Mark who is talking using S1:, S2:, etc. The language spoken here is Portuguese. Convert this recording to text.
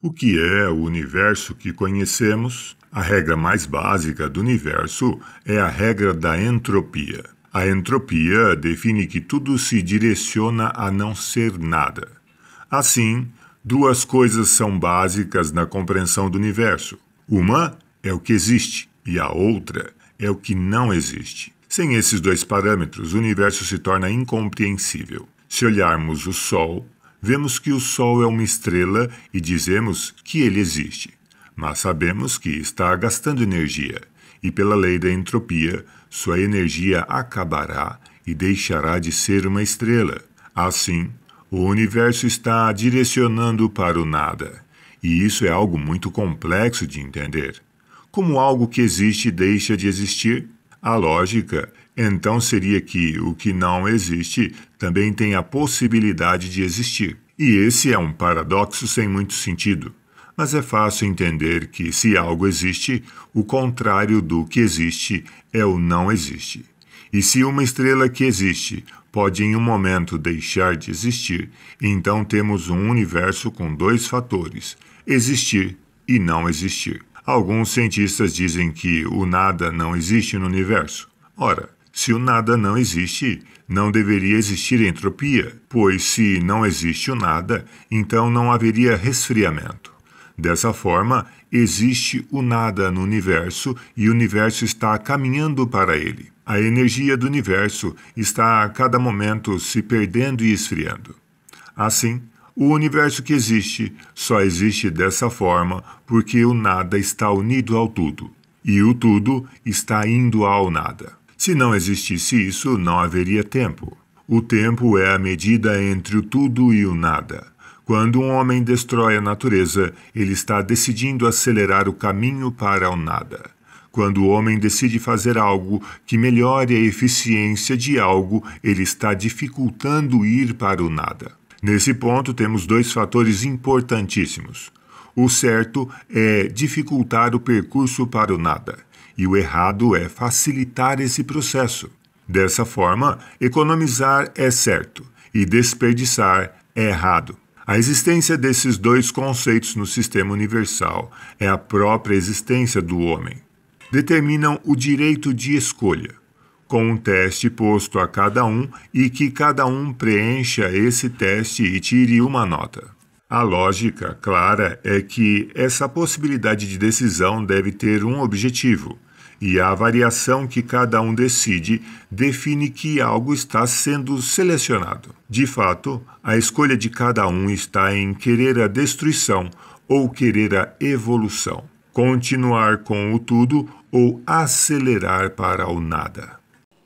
S1: O que é o universo que conhecemos? A regra mais básica do universo é a regra da entropia. A entropia define que tudo se direciona a não ser nada. Assim, duas coisas são básicas na compreensão do universo. Uma é o que existe e a outra é o que não existe. Sem esses dois parâmetros, o universo se torna incompreensível. Se olharmos o Sol, vemos que o Sol é uma estrela e dizemos que ele existe, mas sabemos que está gastando energia, e pela lei da entropia, sua energia acabará e deixará de ser uma estrela. Assim, o universo está direcionando para o nada, e isso é algo muito complexo de entender. Como algo que existe deixa de existir? A lógica então seria que o que não existe também tem a possibilidade de existir. E esse é um paradoxo sem muito sentido, mas é fácil entender que se algo existe, o contrário do que existe é o não existe. E se uma estrela que existe pode em um momento deixar de existir, então temos um universo com dois fatores: existir e não existir. Alguns cientistas dizem que o nada não existe no universo. Ora, se o nada não existe, não deveria existir entropia, pois se não existe o nada, então não haveria resfriamento. Dessa forma, existe o nada no universo e o universo está caminhando para ele. A energia do universo está a cada momento se perdendo e esfriando. Assim, o universo que existe só existe dessa forma porque o nada está unido ao tudo e o tudo está indo ao nada. Se não existisse isso, não haveria tempo. O tempo é a medida entre o tudo e o nada. Quando um homem destrói a natureza, ele está decidindo acelerar o caminho para o nada. Quando o homem decide fazer algo que melhore a eficiência de algo, ele está dificultando ir para o nada. Nesse ponto, temos dois fatores importantíssimos. O certo é dificultar o percurso para o nada e o errado é facilitar esse processo. Dessa forma, economizar é certo e desperdiçar é errado. A existência desses dois conceitos no sistema universal é a própria existência do homem. Determinam o direito de escolha, com um teste posto a cada um e que cada um preencha esse teste e tire uma nota. A lógica clara é que essa possibilidade de decisão deve ter um objetivo, e a variação que cada um decide define que algo está sendo selecionado. De fato, a escolha de cada um está em querer a destruição ou querer a evolução, continuar com o tudo ou
S2: acelerar para o nada.